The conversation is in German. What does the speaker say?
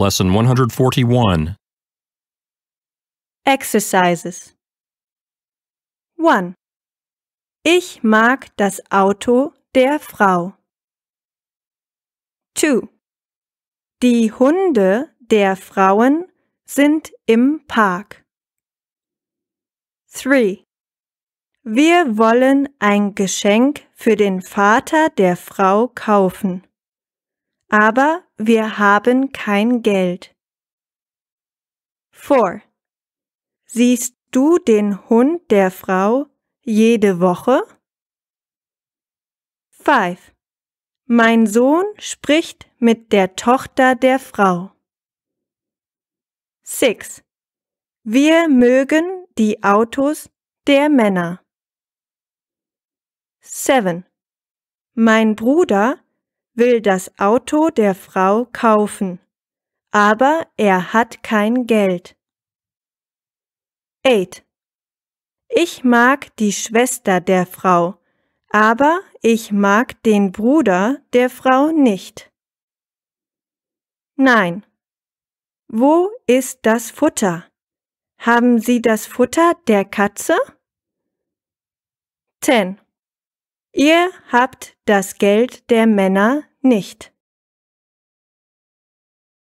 Lesson 141 Exercises 1. Ich mag das Auto der Frau. 2. Die Hunde der Frauen sind im Park. 3. Wir wollen ein Geschenk für den Vater der Frau kaufen aber wir haben kein Geld. 4. Siehst du den Hund der Frau jede Woche? 5. Mein Sohn spricht mit der Tochter der Frau. 6. Wir mögen die Autos der Männer. 7. Mein Bruder will das Auto der Frau kaufen, aber er hat kein Geld. 8. Ich mag die Schwester der Frau, aber ich mag den Bruder der Frau nicht. 9. Wo ist das Futter? Haben Sie das Futter der Katze? 10. Ihr habt das Geld der Männer nicht.